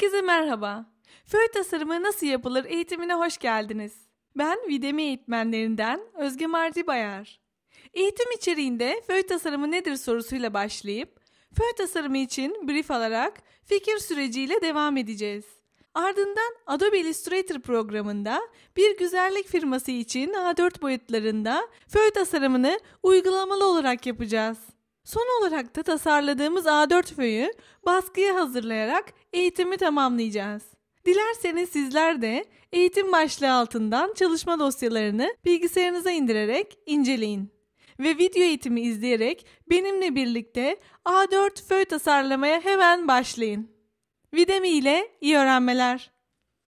Herkese merhaba. Föy tasarımı nasıl yapılır eğitimine hoş geldiniz. Ben Videmi eğitmenlerinden Özge Mardi Bayar. Eğitim içeriğinde föy tasarımı nedir sorusuyla başlayıp föy tasarımı için brief alarak fikir süreciyle devam edeceğiz. Ardından Adobe Illustrator programında bir güzellik firması için A4 boyutlarında föy tasarımını uygulamalı olarak yapacağız. Son olarak da tasarladığımız A4 föyü baskıya hazırlayarak eğitimi tamamlayacağız. Dilerseniz sizler de eğitim başlığı altından çalışma dosyalarını bilgisayarınıza indirerek inceleyin. Ve video eğitimi izleyerek benimle birlikte A4 föy tasarlamaya hemen başlayın. Videmi ile iyi öğrenmeler.